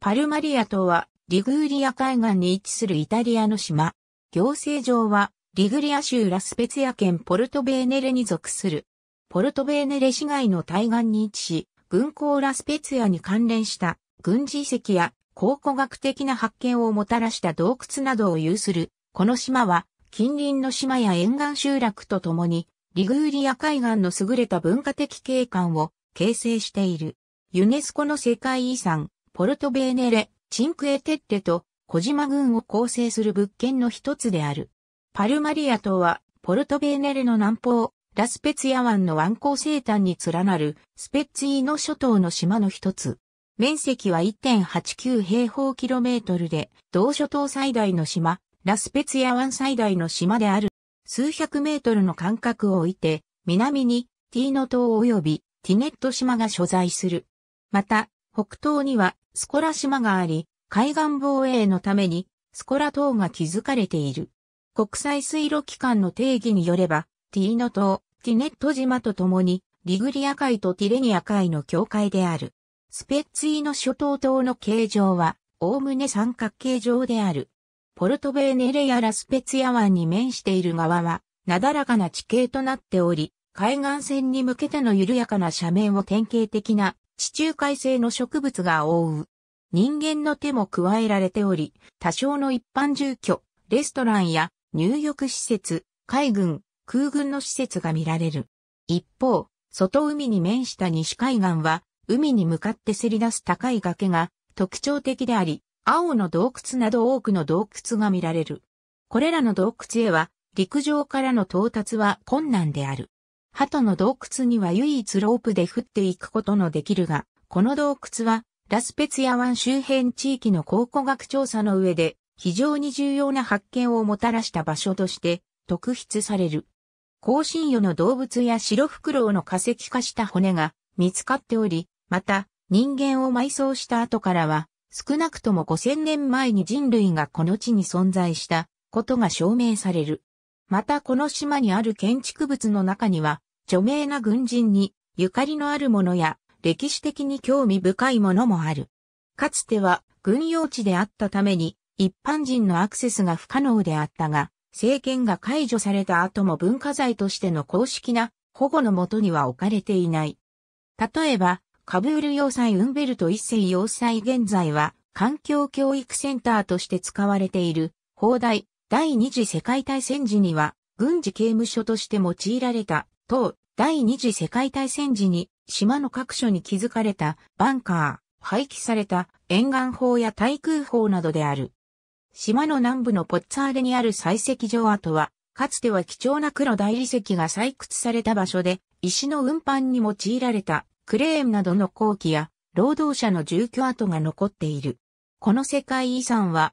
パルマリア島はリグーリア海岸に位置するイタリアの島。行政上はリグリア州ラスペツィア県ポルトベーネレに属する。ポルトベーネレ市街の対岸に位置し、軍港ラスペツィアに関連した軍事遺跡や考古学的な発見をもたらした洞窟などを有する。この島は近隣の島や沿岸集落とともに、リグーリア海岸の優れた文化的景観を形成している。ユネスコの世界遺産、ポルトベーネレ、チンクエテッテと小島群を構成する物件の一つである。パルマリア島は、ポルトベーネレの南方、ラスペツヤ湾の湾口西端に連なるスペッツィーノ諸島の島の一つ。面積は1.89平方キロメートルで、同諸島最大の島、ラスペツヤ湾最大の島である。数百メートルの間隔を置いて、南にティーノ島及びティネット島が所在する。また、北東にはスコラ島があり、海岸防衛のためにスコラ島が築かれている。国際水路機関の定義によれば、ティーノ島、ティネット島とともに、リグリア海とティレニア海の境界である。スペッツィーノ諸島島の形状は、おおむね三角形状である。ポルトベーネレやラスペツィア湾に面している側は、なだらかな地形となっており、海岸線に向けての緩やかな斜面を典型的な地中海性の植物が覆う。人間の手も加えられており、多少の一般住居、レストランや入浴施設、海軍、空軍の施設が見られる。一方、外海に面した西海岸は、海に向かってせり出す高い崖が特徴的であり、青の洞窟など多くの洞窟が見られる。これらの洞窟へは、陸上からの到達は困難である。鳩の洞窟には唯一ロープで降っていくことのできるが、この洞窟は、ラスペツヤ湾周辺地域の考古学調査の上で、非常に重要な発見をもたらした場所として、特筆される。香辛魚の動物や白フクロウの化石化した骨が見つかっており、また、人間を埋葬した後からは、少なくとも5000年前に人類がこの地に存在したことが証明される。またこの島にある建築物の中には、著名な軍人にゆかりのあるものや、歴史的に興味深いものもある。かつては軍用地であったために、一般人のアクセスが不可能であったが、政権が解除された後も文化財としての公式な保護のもとには置かれていない。例えば、カブール要塞ウンベルト一世要塞現在は環境教育センターとして使われている、砲台、第二次世界大戦時には、軍事刑務所として用いられた、当、第二次世界大戦時に、島の各所に築かれた、バンカー、廃棄された、沿岸砲や対空砲などである。島の南部のポッツァーレにある採石場跡は、かつては貴重な黒大理石が採掘された場所で、石の運搬に用いられたクレーンなどの工期や、労働者の住居跡が残っている。この世界遺産は、